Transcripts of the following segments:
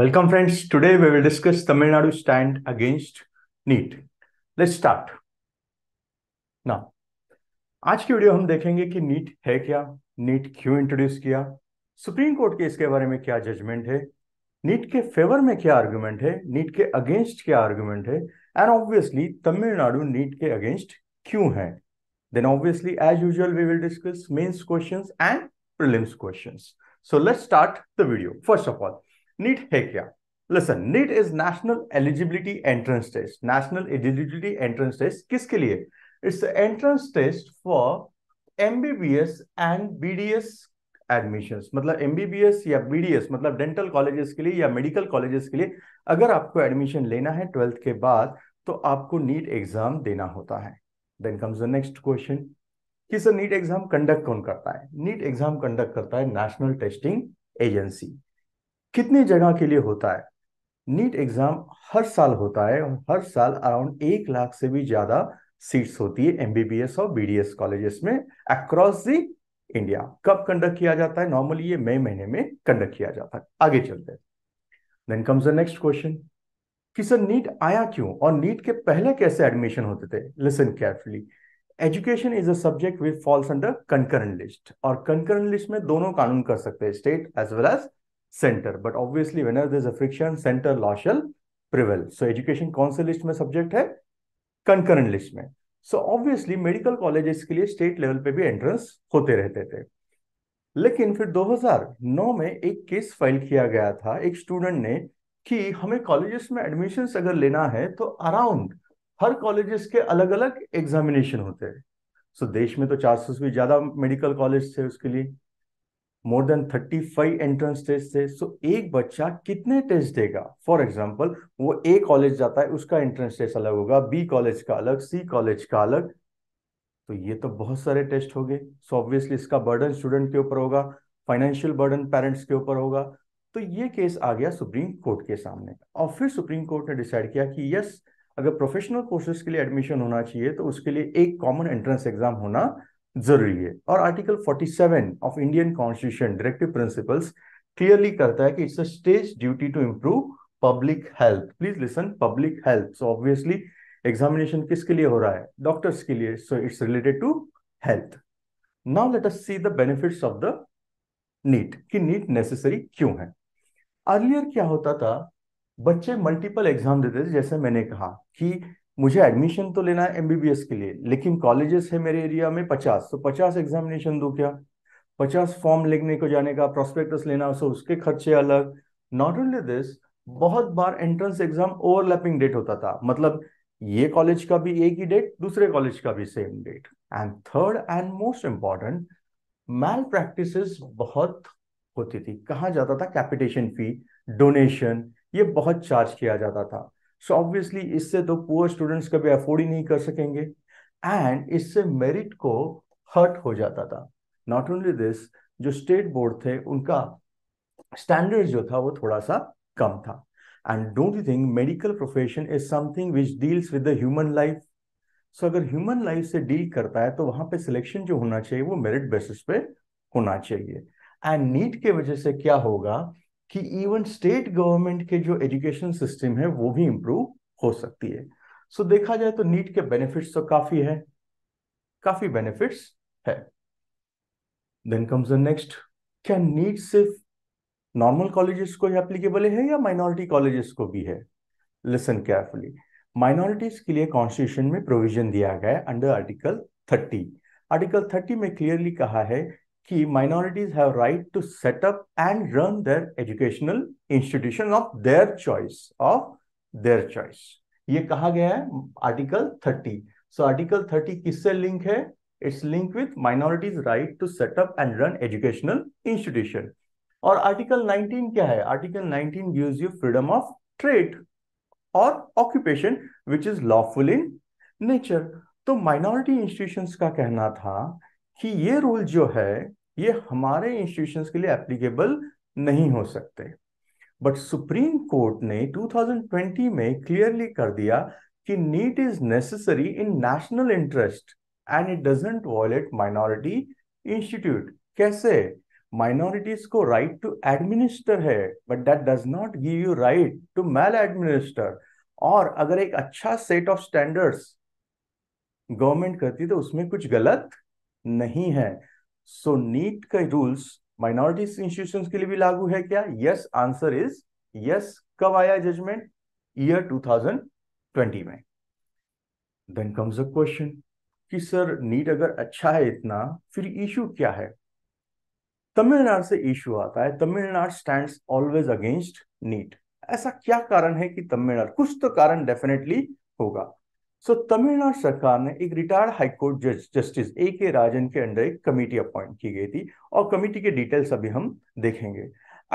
Welcome friends. Today we will discuss Tamil Nadu stand against NEET. Let's start. Now, आज की video हम देखेंगे कि नीट है क्या नीट क्यों इंट्रोड्यूस किया सुप्रीम कोर्ट के इसके बारे में क्या जजमेंट है नीट के फेवर में क्या आर्ग्यूमेंट है नीट के अगेंस्ट क्या आर्ग्यूमेंट है एंड ऑब्वियसली तमिलनाडु नीट के अगेंस्ट क्यों है then obviously as usual we will discuss mains question and prelims question so let start the video first of all NEET है क्या lesson NEET is national eligibility entrance test national eligibility entrance test किसके लिए it's entrance test for MBBS and BDS admission मतलब MBBS या BDS मतलब dental colleges के लिए या मेडिकल कॉलेजेस के लिए अगर आपको एडमिशन लेना है ट्वेल्थ के बाद तो आपको नीट एग्जाम देना होता है then comes the next question कि सर नीट एग्जाम कंडक्ट कौन करता है नीट एग्जाम कंडक्ट करता है नेशनल टेस्टिंग एजेंसी कितनी जगह के लिए होता है नीट एग्जाम हर साल होता है और हर साल अराउंड एक लाख से भी ज्यादा सीट्स होती है एमबीबीएस और बीडीएस कॉलेजेस में अक्रॉस दी इंडिया कब कंडक्ट किया जाता है नॉर्मली ये मई महीने में कंडक्ट किया जाता है आगे चलते हैं then comes the next question कि सर नीट आया क्यों और नीट के पहले कैसे एडमिशन होते थे listen carefully education is a subject with falls under concurrent list और कंकरेंट लिस्ट में दोनों कानून कर सकते हैं state as well as centre but obviously when are these friction, center law shall prevail. So education कौन से लिस्ट में सब्जेक्ट है कंकरेंट लिस्ट में सो ऑब्वियसली मेडिकल कॉलेजेस के लिए स्टेट लेवल पे भी एंट्रेंस होते रहते थे लेकिन फिर 2009 में एक केस फाइल किया गया था एक स्टूडेंट ने कि हमें कॉलेजेस में एडमिशन अगर लेना है तो अराउंड हर कॉलेजेस के अलग अलग एग्जामिनेशन होते हैं सो so, देश में तो चार से भी ज्यादा मेडिकल कॉलेज थे उसके लिए more than thirty five entrance test थे सो एक बच्चा कितने टेस्ट देगा फॉर एग्जाम्पल वो ए कॉलेज जाता है उसका एंट्रेंस टेस्ट अलग होगा बी कॉलेज का अलग सी कॉलेज का अलग तो ये तो बहुत सारे टेस्ट हो गए सो ऑब्वियसली इसका बर्डन स्टूडेंट के ऊपर होगा फाइनेंशियल बर्डन पेरेंट्स के ऊपर होगा तो ये केस आ गया सुप्रीम कोर्ट के सामने और फिर सुप्रीम कोर्ट ने डिसाइड किया कि यस अगर प्रोफेशनल कोर्सेज के लिए एडमिशन होना चाहिए तो उसके लिए एक कॉमन एंट्रेंस एग्जाम होना जरूरी है और article 47 of Indian constitution directive principles clearly करता है कि it's a state duty to improve public health please listen public health so obviously examination किसके लिए हो रहा है डॉक्टर्स के लिए so it's related to health now let us see the benefits of the NEET कि नीट नेसेसरी क्यों है अर्लियर क्या होता था बच्चे मल्टीपल एग्जाम देते थे जैसे मैंने कहा कि मुझे एडमिशन तो लेना है एमबीबीएस के लिए लेकिन कॉलेजेस है मेरे एरिया में पचास तो पचास एग्जामिनेशन दो क्या पचास फॉर्म लेने को जाने का प्रोस्पेक्टस लेना सो उसके खर्चे अलग नॉट ओनली दिस बहुत बार एंट्रेंस एग्जाम ओवरलैपिंग डेट होता था मतलब ये कॉलेज का भी एक ही डेट दूसरे कॉलेज का भी same date and third and most important malpractice बहुत होती थी कहा जाता था कैपिटेशन फी डोनेशन ये बहुत चार्ज किया जाता था सो ऑब्वियसली इससे तो पुअर स्टूडेंट्स कभी अफोर्ड ही नहीं कर सकेंगे एंड इससे मेरिट को हर्ट हो जाता था नॉट ओनली दिस जो स्टेट बोर्ड थे उनका स्टैंडर्ड जो था वो थोड़ा सा कम था and don't you think medical profession is something which deals with the human life so अगर ह्यूमन लाइफ से डील करता है तो वहां पे सिलेक्शन जो होना चाहिए वो मेरिट बेसिस पे होना चाहिए एंड नीट के वजह से क्या होगा कि इवन स्टेट गवर्नमेंट के जो एजुकेशन सिस्टम है वो भी इम्प्रूव हो सकती है सो so, देखा जाए तो नीट के बेनिफिट्स तो काफी है काफी बेनिफिट्स है देन कम्स द नेक्स्ट क्या नीट सिर्फ नॉर्मल कॉलेजेस को ही एप्लीकेबल है या माइनॉरिटी कॉलेजेस को भी है लिसन केयरफुली माइनॉरिटीज के लिए कॉन्स्टिट्यूशन में प्रोविजन दिया गया है under article thirty article thirty में क्लियरली कहा है कि minorities have right to set up and run their educational institution of their choice of their choice ये कहा गया है article thirty so article thirty किससे लिंक है it's link with minorities right to set up and run educational institution और article 19 क्या है article 19 gives you freedom of trade और occupation which is lawful in nature तो माइनॉरिटी इंस्टीट्यूशंस का कहना था कि ये रूल जो है ये हमारे इंस्टीट्यूशन के लिए एप्लीकेबल नहीं हो सकते बट सुप्रीम कोर्ट ने 2020 में क्लियरली कर दिया कि NEET is necessary in national interest and it doesn't violate minority institute कैसे माइनॉरिटीज को राइट टू एडमिनिस्टर है but that does not give you right to maladminister और अगर एक अच्छा सेट ऑफ स्टैंडर्ड्स गवर्नमेंट करती तो उसमें कुछ गलत नहीं है सो नीट का रूल्स माइनॉरिटी इंस्टीट्यूशन के लिए भी लागू है क्या यस आंसर इज यस कब आया जजमेंट ईयर 2020 में देन कम्स अ क्वेश्चन कि सर नीट अगर अच्छा है इतना फिर इश्यू क्या है तमिलनाडु से इश्यू आता है Tamil Nadu stand always against NEET ऐसा क्या कारण है कि तमिलनाडु कुछ तो कारण डेफिनेटली होगा सो तमिलनाडु सरकार ने एक रिटायर्ड हाईकोर्ट जज जस्टिस ए के राजन के अंडर एक कमेटी अपॉइंट की गई थी और कमेटी के डिटेल्स अभी हम देखेंगे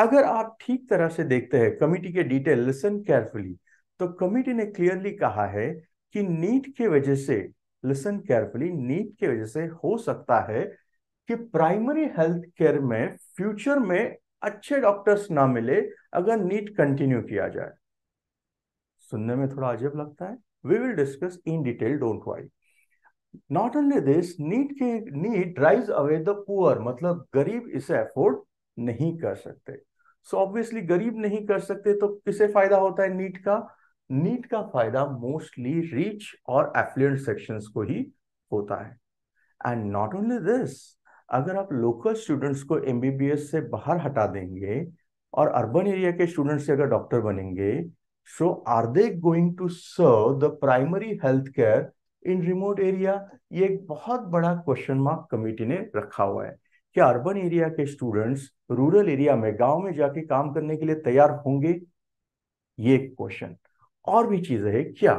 अगर आप ठीक तरह से देखते हैं कमेटी के डिटेल लिसन केयरफुली तो कमेटी ने क्लियरली कहा है कि नीट के वजह से लिसन केयरफुली नीट के वजह से हो सकता है कि प्राइमरी हेल्थ केयर में फ्यूचर में अच्छे डॉक्टर्स ना मिले अगर नीट कंटिन्यू किया जाए सुनने में थोड़ा अजीब लगता है we will discuss in detail, don't worry. not only this need ke need drives away the poor matlab garib ise afford nahi kar sakte so obviously garib nahi kar sakte to kise fayda hota hai NEET का NEET का फायदा mostly rich और affluent sections को ही होता है and not only this अगर आप local students को एमबीबीएस से बाहर हटा देंगे और अर्बन एरिया के स्टूडेंट्स से अगर डॉक्टर बनेंगे So are they going to serve the primary health care in remote area? ये एक बहुत बड़ा क्वेश्चन मार्क कमेटी ने रखा हुआ है क्या अर्बन एरिया के स्टूडेंट्स रूरल एरिया में गांव में जाके काम करने के लिए तैयार होंगे ये एक क्वेश्चन और भी चीज है क्या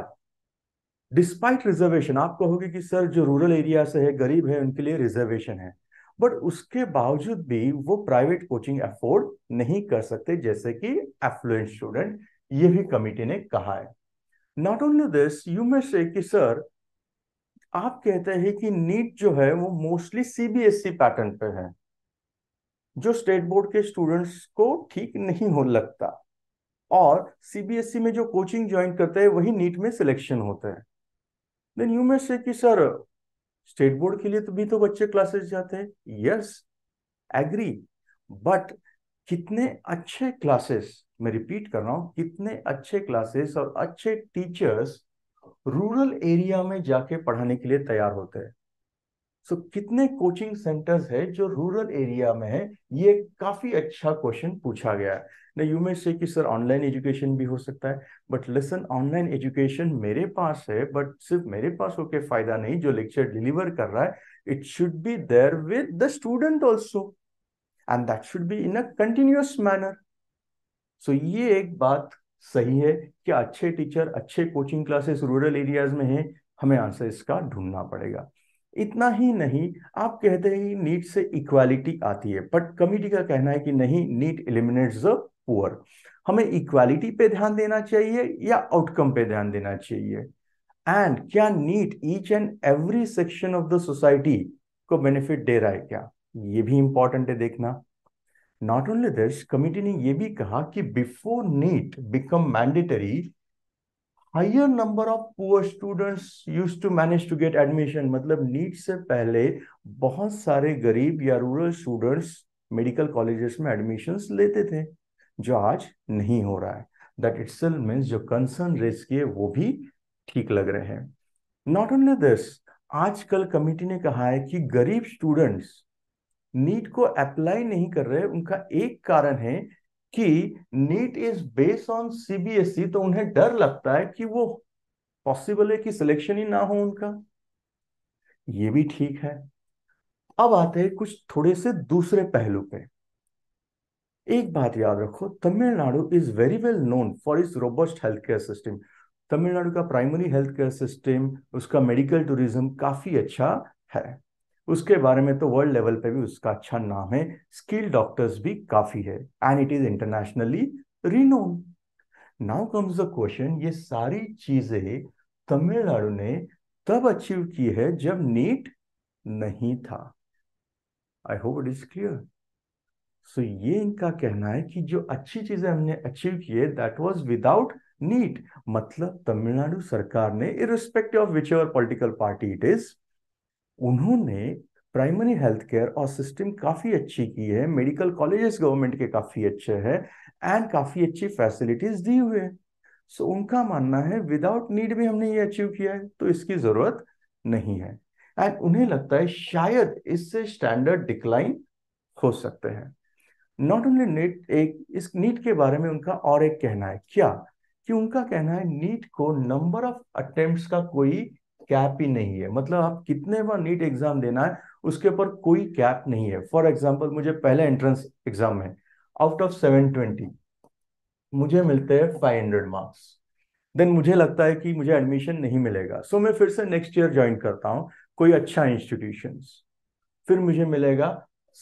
डिस्पाइट रिजर्वेशन आप कहोगे कि सर जो रूरल एरिया से है गरीब है उनके लिए रिजर्वेशन है बट उसके बावजूद भी वो प्राइवेट कोचिंग अफोर्ड नहीं कर सकते जैसे कि एफ्लुएंट स्टूडेंट ये भी कमिटी ने कहा है not only this you may say कि सर आप कहते हैं कि नीट जो है वो मोस्टली सीबीएसई पैटर्न पे है जो स्टेट बोर्ड के स्टूडेंट्स को ठीक नहीं हो लगता और सीबीएसई e में जो कोचिंग ज्वाइन करते हैं वही नीट में सिलेक्शन होते हैं देन यू मे से कि सर स्टेट बोर्ड के लिए तो भी तो बच्चे क्लासेस जाते हैं यस एग्री बट कितने अच्छे क्लासेस मैं रिपीट कर रहा हूँ कितने अच्छे क्लासेस और अच्छे टीचर्स रूरल एरिया में जाके पढ़ाने के लिए तैयार होते हैं सो so, कितने कोचिंग सेंटर्स है जो रूरल एरिया में है ये काफी अच्छा क्वेश्चन पूछा गया है ना यू में से कि सर ऑनलाइन एजुकेशन भी हो सकता है बट लेसन ऑनलाइन एजुकेशन मेरे पास है बट सिर्फ मेरे पास होके फायदा नहीं जो लेक्चर डिलीवर कर रहा है it should be there with the student also and that should be in a continuous manner so ये एक बात सही है कि अच्छे टीचर अच्छे कोचिंग क्लासेस रूरल एरियाज में है हमें आंसर इसका ढूंढना पड़ेगा इतना ही नहीं आप कहते हैं नीट से इक्वालिटी आती है बट कमिटी का कहना है कि नहीं नीट एलिमिनेट्स द पुअर हमें इक्वालिटी पे ध्यान देना चाहिए या आउटकम पे ध्यान देना चाहिए एंड क्या NEET each and every section of the society को बेनिफिट दे रहा है क्या ये भी इंपॉर्टेंट है देखना नॉट ओनली दिस कमिटी ने यह भी कहा कि before NEET become mandatory higher number of poor students use to manage to get admission मतलब नीट से पहले बहुत सारे गरीब या रूरल स्टूडेंट्स मेडिकल कॉलेजेस में एडमिशन लेते थे जो आज नहीं हो रहा है दैट इट मीन्स जो कंसर्न रेस किए वो भी ठीक लग रहे हैं नॉट ओनली दिस आजकल कमिटी ने कहा है कि गरीब स्टूडेंट्स नीट को अप्लाई नहीं कर रहे उनका एक कारण है कि NEET is based on CBSE तो उन्हें डर लगता है कि वो पॉसिबल है कि सिलेक्शन ही ना हो उनका ये भी ठीक है अब आते हैं कुछ थोड़े से दूसरे पहलू पे एक बात याद रखो Tamil Nadu is very well known for is robust health care system Tamil Nadu का प्राइमरी हेल्थ केयर सिस्टम उसका मेडिकल टूरिज्म काफी अच्छा है उसके बारे में तो वर्ल्ड लेवल पे भी उसका अच्छा नाम है स्किल डॉक्टर्स भी काफी है and it is internationally renowned now comes the question ये सारी चीजें तमिलनाडु ने तब अचीव की है जब नीट नहीं था I hope it is clear so ये इनका कहना है कि जो अच्छी चीजें हमने अचीव की है दैट वॉज विदाउट नीट मतलब तमिलनाडु सरकार ने irrespective of which ever political party it is उन्होंने प्राइमरी हेल्थ केयर और सिस्टम काफ़ी अच्छी की है मेडिकल कॉलेजेस गवर्नमेंट के काफ़ी अच्छे हैं एंड काफ़ी अच्छी फैसिलिटीज दी हुए हैं सो उनका मानना है विदाउट नीड भी हमने ये अचीव किया है तो इसकी ज़रूरत नहीं है एंड उन्हें लगता है शायद इससे स्टैंडर्ड डिक्लाइन हो सकते हैं नॉट ओनली नीट एक इस नीट के बारे में उनका और एक कहना है क्या कि उनका कहना है नीट को नंबर ऑफ अटेम्प्ट्स का कोई कैप ही नहीं है मतलब आप कितने बार नीट एग्जाम देना है उसके ऊपर कोई कैप नहीं है फॉर एग्जाम्पल मुझे पहले एंट्रेंस एग्जाम में आउट ऑफ सेवन ट्वेंटी मुझे मिलते हैं फाइव हंड्रेड मार्क्स देन मुझे लगता है कि मुझे एडमिशन नहीं मिलेगा सो so, मैं फिर से नेक्स्ट ईयर ज्वाइन करता हूँ कोई अच्छा इंस्टीट्यूशन फिर मुझे मिलेगा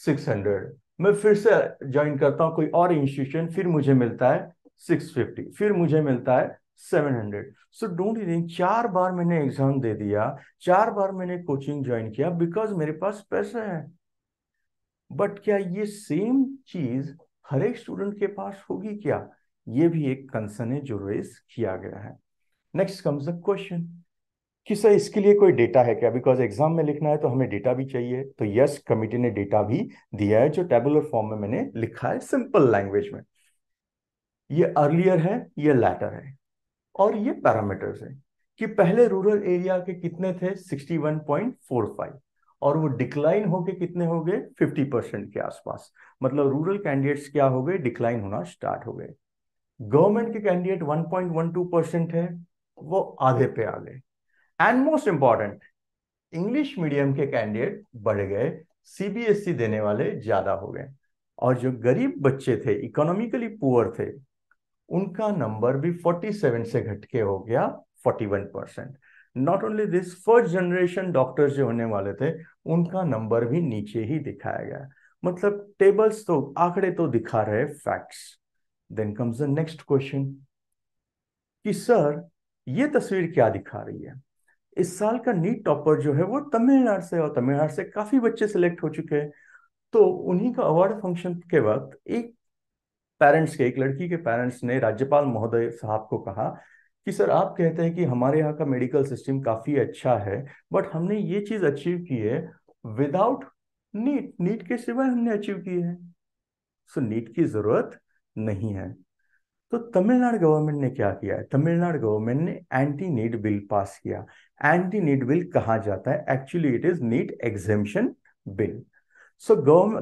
सिक्स हंड्रेड मैं फिर से ज्वाइन करता हूँ कोई और इंस्टीट्यूशन फिर मुझे मिलता है सिक्स फिफ्टी फिर मुझे मिलता है seven hundred so don't you think चार बार मैंने एग्जाम दे दिया चार बार मैंने कोचिंग ज्वाइन किया बिकॉज मेरे पास पैसा है बट क्या ये सेम चीज हर एक स्टूडेंट के पास होगी क्या ये भी एक कंसर्न है जो रेस किया गया है नेक्स्ट कम्स अ क्वेश्चन कि सर इसके लिए कोई डेटा है क्या बिकॉज एग्जाम में लिखना है तो हमें डेटा भी चाहिए तो यस कमिटी ने डेटा भी दिया है जो टेबुलर फॉर्म में मैंने लिखा है सिंपल लैंग्वेज में ये अर्लियर है ये लेटर है और ये पैरामीटर्स है कि पहले रूरल एरिया के कितने थे 61.45 और वो डिक्लाइन होके कितने हो गए 50 परसेंट के आसपास मतलब रूरल कैंडिडेट्स क्या हो गए डिक्लाइन होना स्टार्ट हो गए गवर्नमेंट के कैंडिडेट 1.12 परसेंट है वो आधे पे आ गए and most important English medium के कैंडिडेट बढ़ गए सीबीएसई e देने वाले ज्यादा हो गए और जो गरीब बच्चे थे इकोनॉमिकली पुअर थे उनका नंबर भी 47 से घटके हो गया 41 percent not only this first generation doctors जो होने वाले थे उनका नंबर भी नीचे ही दिखाया गया मतलब टेबल्स तो आंकड़े तो दिखा रहे facts then comes the next question कि सर ये तस्वीर क्या दिखा रही है इस साल का नीट टॉपर जो है वो तमिलनाडु से और तमिलनाडु से काफी बच्चे सिलेक्ट हो चुके हैं तो उन्हीं का अवार्ड फंक्शन के वक्त एक पेरेंट्स के एक लड़की के पेरेंट्स ने राज्यपाल महोदय साहब को कहा कि सर आप कहते हैं कि हमारे यहाँ का मेडिकल सिस्टम काफी अच्छा है बट हमने ये चीज अचीव की है विदाउट नीट नीट के सिवाय हमने अचीव की है सो so, नीट की जरूरत नहीं है तो तमिलनाडु गवर्नमेंट ने क्या किया है तमिलनाडु गवर्नमेंट ने एंटी नीट बिल पास किया एंटी नीट बिल कहा जाता है actually it is NEET exemption bill so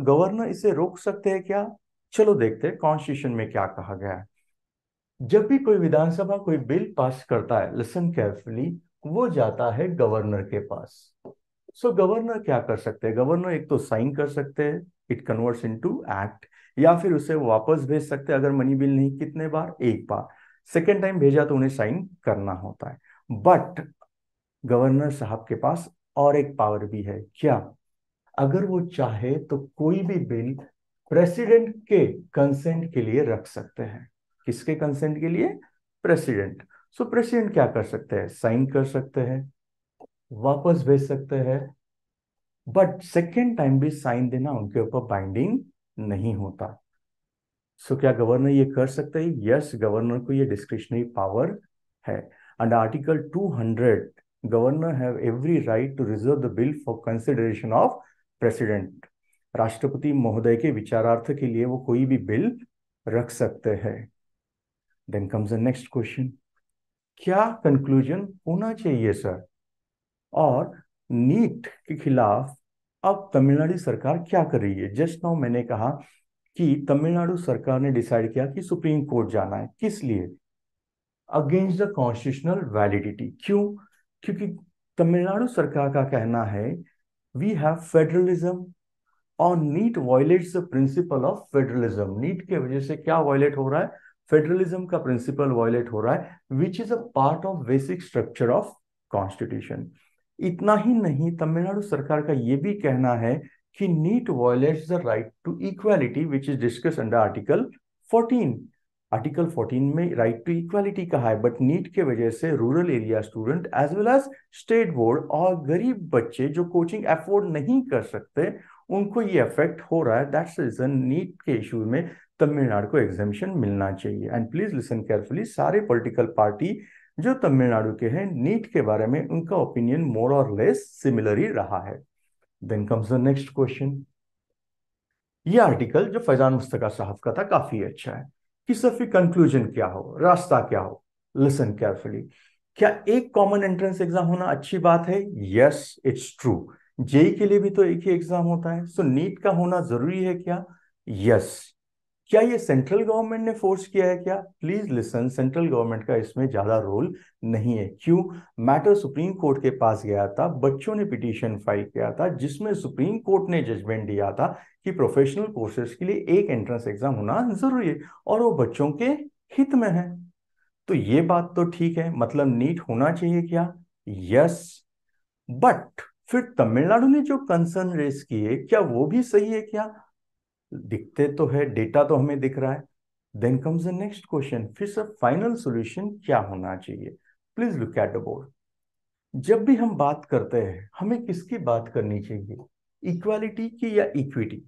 governor इसे रोक सकते हैं क्या चलो देखते हैं कॉन्स्टिट्यूशन में क्या कहा गया है जब भी कोई विधानसभा कोई बिल पास करता है लिसन केयरफुली वो जाता है गवर्नर के पास सो so, गवर्नर क्या कर सकते हैं गवर्नर एक तो साइन कर सकते हैं इट कन्वर्ट्स इनटू एक्ट या फिर उसे वापस भेज सकते हैं अगर मनी बिल नहीं कितने बार एक बार सेकेंड टाइम भेजा तो उन्हें साइन करना होता है बट गवर्नर साहब के पास और एक पावर भी है क्या अगर वो चाहे तो कोई भी बिल प्रेसिडेंट के कंसेंट के लिए रख सकते हैं किसके कंसेंट के लिए प्रेसिडेंट सो so, प्रेसिडेंट क्या कर सकते हैं साइन कर सकते हैं वापस भेज सकते हैं बट सेकेंड टाइम भी साइन देना उनके ऊपर बाइंडिंग नहीं होता सो so, क्या गवर्नर ये कर सकते हैं यस yes, गवर्नर को ये डिस्क्रिप्शनरी पावर है and article 200 governor have every right to reserve the bill for consideration of president राष्ट्रपति महोदय के विचारार्थ के लिए वो कोई भी बिल रख सकते हैं then comes the next question क्या कंक्लूजन होना चाहिए सर और नीट के खिलाफ अब तमिलनाडु सरकार क्या कर रही है जस्ट नाउ मैंने कहा कि तमिलनाडु सरकार ने डिसाइड किया कि सुप्रीम कोर्ट जाना है किस लिए अगेंस्ट द कॉन्स्टिट्यूशनल वैलिडिटी क्यों क्योंकि तमिलनाडु सरकार का कहना है वी हैव फेडरलिज्म और NEET violate the principle of federalism NEET के वजह से क्या वॉयलेट हो रहा है फेडरलिज्म का प्रिंसिपल वॉयलेट हो रहा है which is a part of basic structure of constitution इतना ही नहीं तमिलनाडु सरकार का ये भी कहना है कि NEET violate the right to equality which is discuss under article 14 article 14 में राइट टू इक्वालिटी कहा है बट नीट के वजह से rural area student as well as state board और गरीब बच्चे जो कोचिंग अफोर्ड नहीं कर सकते उनको ये अफेक्ट हो रहा है दैट्स रीजन नीट के इशू में तमिलनाडु को एग्जामिशन मिलना चाहिए एंड प्लीज लिसन केयरफुली सारे पॉलिटिकल पार्टी जो तमिलनाडु के हैं नीट के बारे में उनका ओपिनियन मोर और लेस सिमिलर ही रहा है then comes the next question ये आर्टिकल जो फैजान मुस्तका साहब का था काफी अच्छा है कि सफी कंक्लूजन क्या हो रास्ता क्या हो लिसन केयरफुली क्या एक कॉमन एंट्रेंस एग्जाम होना अच्छी बात है यस इट्स ट्रू जेई के लिए भी तो एक ही एग्जाम होता है सो नीट का होना जरूरी है क्या यस yes. क्या ये सेंट्रल गवर्नमेंट ने फोर्स किया है क्या प्लीज लिसन सेंट्रल गवर्नमेंट का इसमें ज्यादा रोल नहीं है क्यों मैटर सुप्रीम कोर्ट के पास गया था बच्चों ने पिटीशन फाइल किया था जिसमें सुप्रीम कोर्ट ने जजमेंट दिया था कि प्रोफेशनल कोर्सेज के लिए एक एंट्रेंस एग्जाम होना जरूरी है और वो बच्चों के हित में है तो ये बात तो ठीक है मतलब नीट होना चाहिए क्या यस बट फिर तमिलनाडु ने जो कंसर्न रेस किए क्या वो भी सही है क्या दिखते तो है डेटा तो हमें दिख रहा है then comes the next question फिर सर फाइनल सोल्यूशन क्या होना चाहिए please look at the board जब भी हम बात करते हैं हमें किसकी बात करनी चाहिए इक्वालिटी की या इक्विटी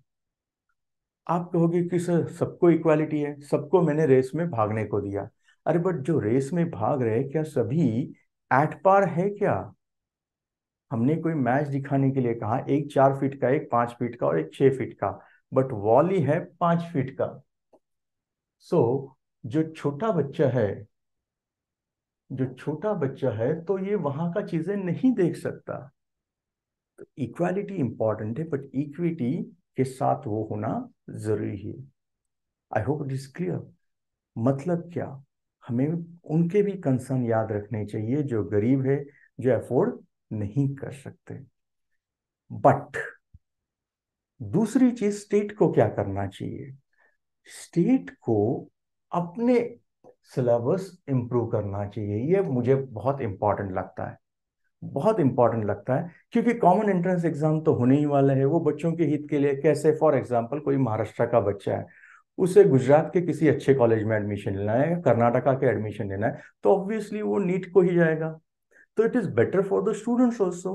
आप कहोगे कि सर सबको इक्वालिटी है सबको मैंने रेस में भागने को दिया अरे बट जो रेस में भाग रहे क्या सभी एट पार है क्या हमने कोई मैच दिखाने के लिए कहा एक चार फीट का एक पांच फीट का और एक छह फीट का बट वॉली है पांच फीट का सो so, जो छोटा बच्चा है जो छोटा बच्चा है तो ये वहां का चीजें नहीं देख सकता तो इक्वालिटी इंपॉर्टेंट है बट इक्विटी के साथ वो होना जरूरी है I hope it is clear मतलब क्या हमें उनके भी कंसर्न याद रखने चाहिए जो गरीब है जो अफोर्ड नहीं कर सकते बट दूसरी चीज स्टेट को क्या करना चाहिए स्टेट को अपने सिलेबस इंप्रूव करना चाहिए ये मुझे बहुत इंपॉर्टेंट लगता है बहुत इंपॉर्टेंट लगता है क्योंकि कॉमन एंट्रेंस एग्जाम तो होने ही वाला है वो बच्चों के हित के लिए कैसे फॉर एग्जाम्पल कोई महाराष्ट्र का बच्चा है उसे गुजरात के किसी अच्छे कॉलेज में एडमिशन लेना है कर्नाटका के एडमिशन लेना है तो ऑब्वियसली वो नीट को ही जाएगा तो it is better for the students also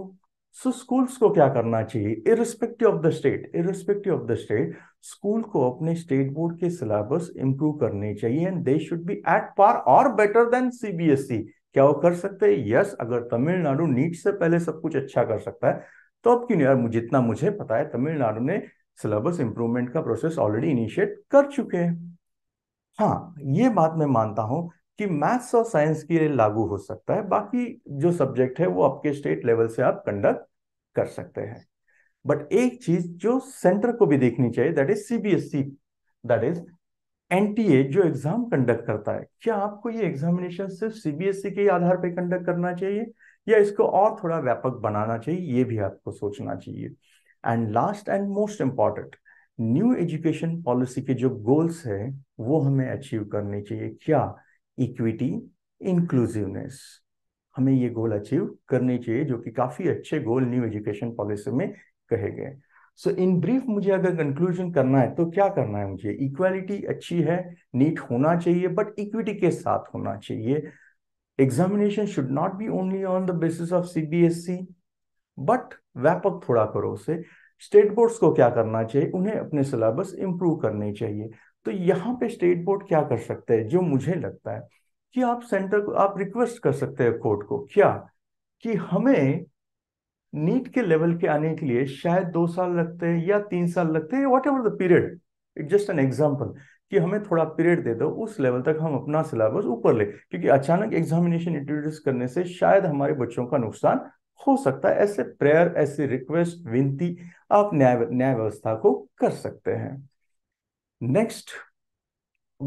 so schools को क्या करना चाहिए irrespective of the state irrespective of the state school को अपने स्टेट बोर्ड के सिलेबस इंप्रूव करने चाहिए and they should be at par और बेटर देन सीबीएसई क्या वो कर सकते हैं यस अगर तमिलनाडु नीट से पहले सब कुछ अच्छा कर सकता है तो अब क्यों नहीं मुझे जितना मुझे पता है तमिलनाडु ने सिलेबस इंप्रूवमेंट का प्रोसेस ऑलरेडी इनिशिएट कर चुके हैं हाँ ये बात मैं मानता हूं कि मैथ्स और साइंस के लिए लागू हो सकता है बाकी जो सब्जेक्ट है वो आपके स्टेट लेवल से आप कंडक्ट कर सकते हैं बट एक चीज जो सेंटर को भी देखनी चाहिए that is CBSE that is NTA जो एग्जाम कंडक्ट करता है क्या आपको ये एग्जामिनेशन सिर्फ सीबीएसई e के आधार पर कंडक्ट करना चाहिए या इसको और थोड़ा व्यापक बनाना चाहिए ये भी आपको सोचना चाहिए and last and most important new education policy के जो गोल्स हैं वो हमें अचीव करने चाहिए क्या इक्विटी इंक्लूसिवनेस हमें ये गोल अचीव करनी चाहिए जो कि काफी अच्छे गोल न्यू एजुकेशन पॉलिसी में कहे गए सो इन ब्रीफ मुझे अगर कंक्लूजन करना है तो क्या करना है मुझे इक्वालिटी अच्छी है नीट होना चाहिए बट इक्विटी के साथ होना चाहिए examination should not be only on the basis of CBSE but व्यापक थोड़ा करो उसे स्टेट बोर्ड्स को क्या करना चाहिए उन्हें अपने सिलेबस इंप्रूव करने चाहिए तो यहाँ पे स्टेट बोर्ड क्या कर सकते हैं जो मुझे लगता है कि आप सेंटर को आप रिक्वेस्ट कर सकते हैं कोर्ट को क्या कि हमें नीट के लेवल के आने के लिए शायद दो साल लगते हैं या तीन साल लगते हैं whatever the period it just an example कि हमें थोड़ा पीरियड दे दो उस लेवल तक हम अपना सिलेबस ऊपर ले क्योंकि अचानक एग्जामिनेशन इंट्रोड्यूस करने से शायद हमारे बच्चों का नुकसान हो सकता है ऐसे प्रेयर ऐसी रिक्वेस्ट विनती आप न्याय न्याय व्यवस्था को कर सकते हैं next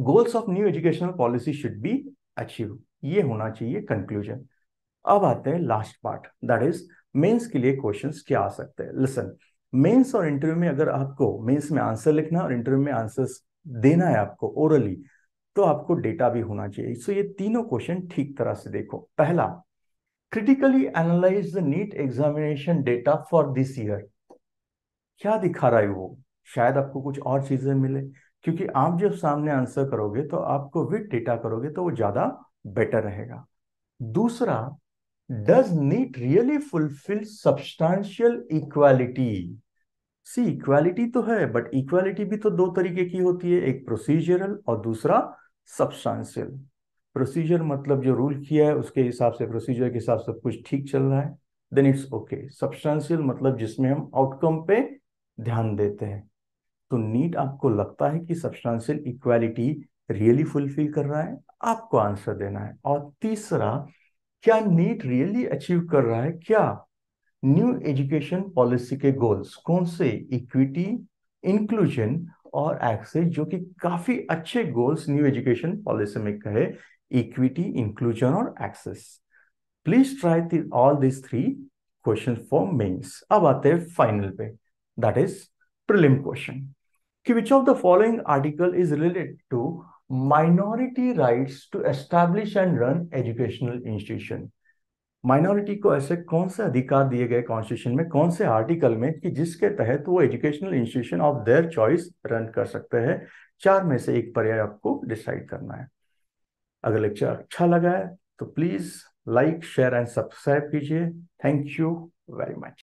goals of new educational policy should be achieve ये होना चाहिए कंक्लूजन अब आते हैं last part that is mains के लिए क्वेश्चंस क्या आ सकते हैं लिसन मेंस और इंटरव्यू में अगर आपको मेंस में आंसर लिखना और इंटरव्यू में आंसर्स देना है आपको ओरली तो आपको डेटा भी होना चाहिए सो so ये तीनों क्वेश्चन ठीक तरह से देखो पहला critically analyse the NEET examination data for this year क्या दिखा रहा है वो शायद आपको कुछ और चीज़ें मिले क्योंकि आप जब सामने आंसर करोगे तो आपको विथ डेटा करोगे तो वो ज़्यादा बेटर रहेगा दूसरा does NEET really fulfil substantial equality see equality तो है बट इक्वालिटी भी तो दो तरीके की होती है एक प्रोसीजरल और दूसरा सब्सटैंशियल प्रोसीजर मतलब जो रूल किया है उसके हिसाब से प्रोसीजर के हिसाब से कुछ ठीक चल रहा है देन इट्स ओके सब्सटैंशियल मतलब जिसमें हम आउटकम पे ध्यान देते हैं तो नीट आपको लगता है कि सब्सटेंशियल इक्वालिटी रियली फुलफिल कर रहा है आपको आंसर देना है और तीसरा क्या नीट रियली अचीव कर रहा है क्या न्यू एजुकेशन पॉलिसी के गोल्स कौन से इक्विटी इंक्लूजन और एक्सेस जो कि काफी अच्छे गोल्स न्यू एजुकेशन पॉलिसी में कहे इक्विटी इंक्लूजन और access please try all this three question for mains अब आते हैं फाइनल पे दैट इज प्रिलिम क्वेश्चन कि which of the following article is related to minority rights to establish and run educational institution minority को ऐसे कौन से अधिकार दिए गए कॉन्स्टिट्यूशन में कौन से आर्टिकल में कि जिसके तहत वो educational institution of their choice run कर सकते हैं चार में से एक पर्याय आपको डिसाइड करना है अगर लेक्चर अच्छा लगा है तो please like share and subscribe कीजिए थैंक यू वेरी मच